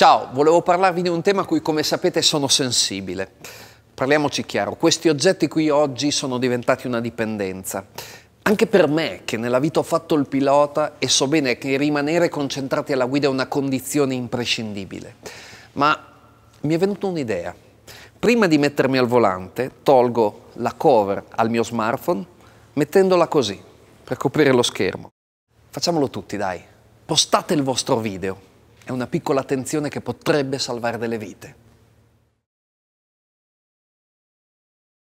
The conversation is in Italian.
Ciao, volevo parlarvi di un tema a cui come sapete sono sensibile. Parliamoci chiaro, questi oggetti qui oggi sono diventati una dipendenza. Anche per me, che nella vita ho fatto il pilota e so bene che rimanere concentrati alla guida è una condizione imprescindibile. Ma mi è venuta un'idea. Prima di mettermi al volante, tolgo la cover al mio smartphone mettendola così, per coprire lo schermo. Facciamolo tutti, dai. Postate il vostro video, è una piccola attenzione che potrebbe salvare delle vite.